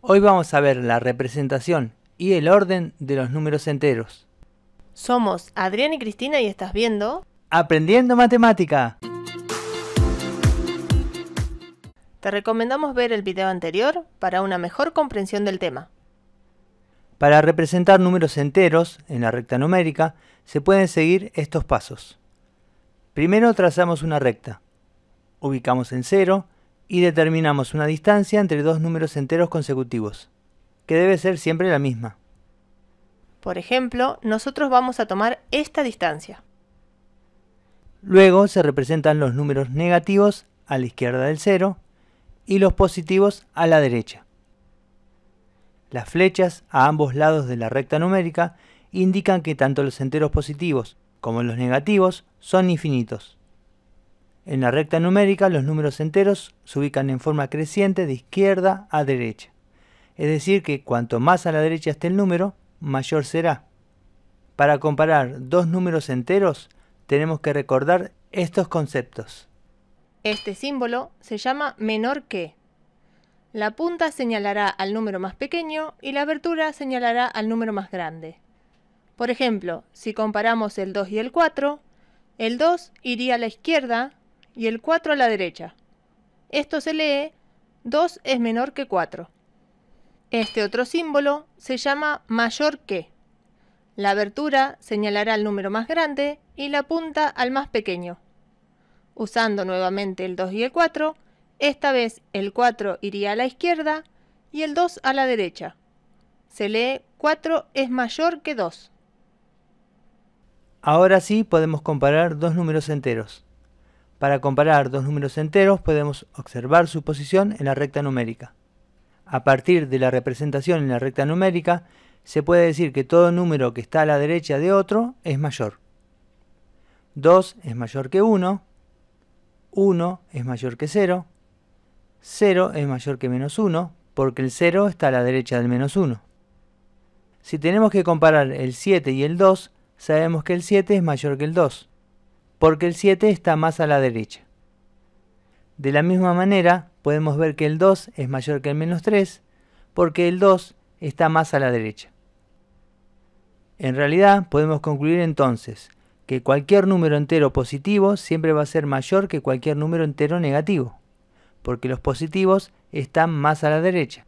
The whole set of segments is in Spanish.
Hoy vamos a ver la representación y el orden de los números enteros. Somos Adrián y Cristina y estás viendo... Aprendiendo Matemática. Te recomendamos ver el video anterior para una mejor comprensión del tema. Para representar números enteros en la recta numérica, se pueden seguir estos pasos. Primero trazamos una recta. Ubicamos en cero y determinamos una distancia entre dos números enteros consecutivos, que debe ser siempre la misma. Por ejemplo, nosotros vamos a tomar esta distancia. Luego se representan los números negativos a la izquierda del cero y los positivos a la derecha. Las flechas a ambos lados de la recta numérica indican que tanto los enteros positivos como los negativos son infinitos. En la recta numérica los números enteros se ubican en forma creciente de izquierda a derecha. Es decir que cuanto más a la derecha esté el número, mayor será. Para comparar dos números enteros, tenemos que recordar estos conceptos. Este símbolo se llama menor que. La punta señalará al número más pequeño y la abertura señalará al número más grande. Por ejemplo, si comparamos el 2 y el 4, el 2 iría a la izquierda y el 4 a la derecha. Esto se lee 2 es menor que 4. Este otro símbolo se llama mayor que. La abertura señalará el número más grande y la punta al más pequeño. Usando nuevamente el 2 y el 4, esta vez el 4 iría a la izquierda y el 2 a la derecha. Se lee 4 es mayor que 2. Ahora sí podemos comparar dos números enteros. Para comparar dos números enteros podemos observar su posición en la recta numérica. A partir de la representación en la recta numérica, se puede decir que todo número que está a la derecha de otro es mayor. 2 es mayor que 1, 1 es mayor que 0, 0 es mayor que menos 1, porque el 0 está a la derecha del menos 1. Si tenemos que comparar el 7 y el 2, sabemos que el 7 es mayor que el 2 porque el 7 está más a la derecha. De la misma manera, podemos ver que el 2 es mayor que el menos 3, porque el 2 está más a la derecha. En realidad, podemos concluir entonces que cualquier número entero positivo siempre va a ser mayor que cualquier número entero negativo, porque los positivos están más a la derecha.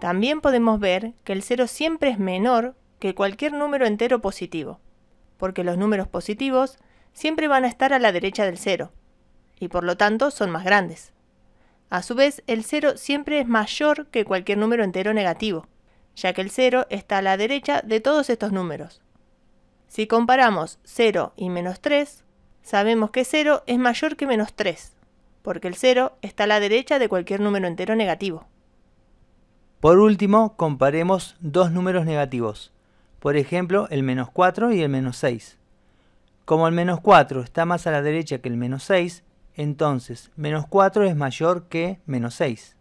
También podemos ver que el 0 siempre es menor que cualquier número entero positivo porque los números positivos siempre van a estar a la derecha del cero, y por lo tanto son más grandes. A su vez, el cero siempre es mayor que cualquier número entero negativo, ya que el cero está a la derecha de todos estos números. Si comparamos 0 y menos 3, sabemos que 0 es mayor que menos 3, porque el 0 está a la derecha de cualquier número entero negativo. Por último, comparemos dos números negativos, por ejemplo el menos 4 y el menos 6. Como el menos 4 está más a la derecha que el menos 6, entonces menos 4 es mayor que menos 6.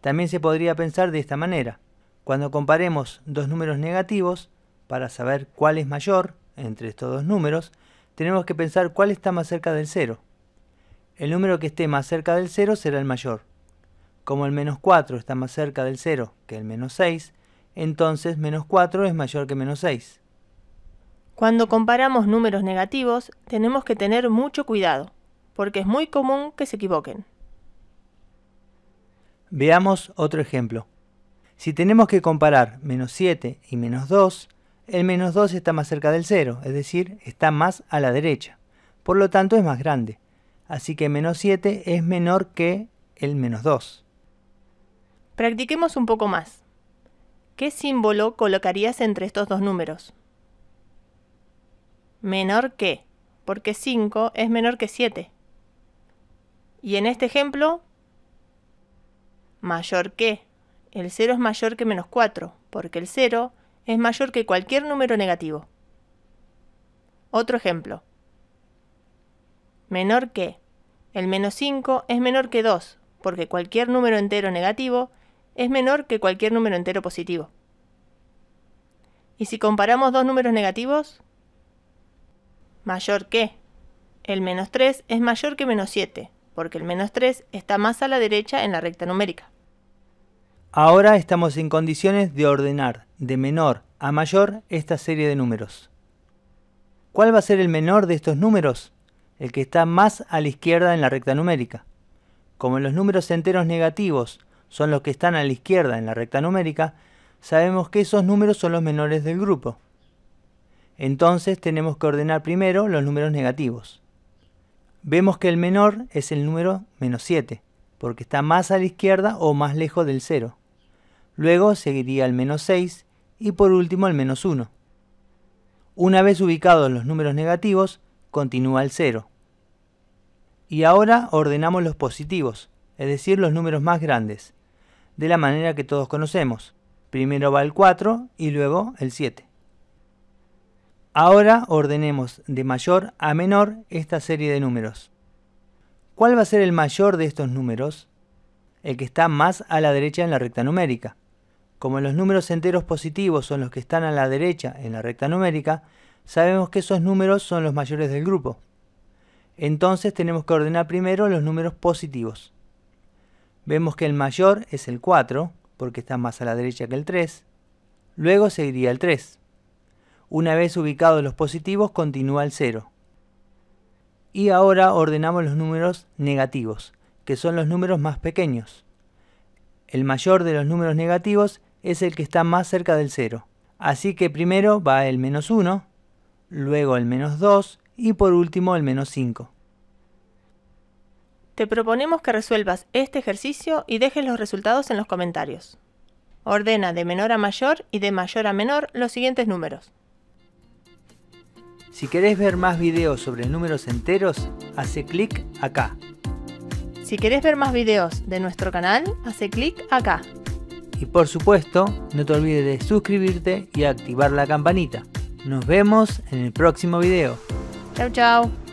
También se podría pensar de esta manera. Cuando comparemos dos números negativos, para saber cuál es mayor entre estos dos números, tenemos que pensar cuál está más cerca del 0. El número que esté más cerca del 0 será el mayor. Como el menos 4 está más cerca del 0 que el menos 6, entonces menos 4 es mayor que menos 6. Cuando comparamos números negativos, tenemos que tener mucho cuidado, porque es muy común que se equivoquen. Veamos otro ejemplo. Si tenemos que comparar menos 7 y menos 2, el menos 2 está más cerca del 0, es decir, está más a la derecha. Por lo tanto, es más grande. Así que menos 7 es menor que el menos 2. Practiquemos un poco más. ¿Qué símbolo colocarías entre estos dos números? Menor que, porque 5 es menor que 7. Y en este ejemplo, mayor que. El 0 es mayor que menos 4, porque el 0 es mayor que cualquier número negativo. Otro ejemplo. Menor que. El menos 5 es menor que 2, porque cualquier número entero negativo es menor que cualquier número entero positivo. Y si comparamos dos números negativos, mayor que. El menos 3 es mayor que menos 7, porque el menos 3 está más a la derecha en la recta numérica. Ahora estamos en condiciones de ordenar de menor a mayor esta serie de números. ¿Cuál va a ser el menor de estos números? El que está más a la izquierda en la recta numérica. Como los números enteros negativos son los que están a la izquierda en la recta numérica, sabemos que esos números son los menores del grupo. Entonces tenemos que ordenar primero los números negativos. Vemos que el menor es el número menos 7, porque está más a la izquierda o más lejos del 0. Luego seguiría el menos 6 y por último el menos 1. Una vez ubicados los números negativos, continúa el 0. Y ahora ordenamos los positivos, es decir, los números más grandes de la manera que todos conocemos. Primero va el 4 y luego el 7. Ahora ordenemos de mayor a menor esta serie de números. ¿Cuál va a ser el mayor de estos números? El que está más a la derecha en la recta numérica. Como los números enteros positivos son los que están a la derecha en la recta numérica, sabemos que esos números son los mayores del grupo. Entonces tenemos que ordenar primero los números positivos. Vemos que el mayor es el 4, porque está más a la derecha que el 3. Luego seguiría el 3. Una vez ubicados los positivos, continúa el 0. Y ahora ordenamos los números negativos, que son los números más pequeños. El mayor de los números negativos es el que está más cerca del 0. Así que primero va el menos 1, luego el menos 2 y por último el menos 5. Te proponemos que resuelvas este ejercicio y dejes los resultados en los comentarios. Ordena de menor a mayor y de mayor a menor los siguientes números. Si querés ver más videos sobre números enteros, hace clic acá. Si querés ver más videos de nuestro canal, hace clic acá. Y por supuesto, no te olvides de suscribirte y activar la campanita. Nos vemos en el próximo video. Chao, chao.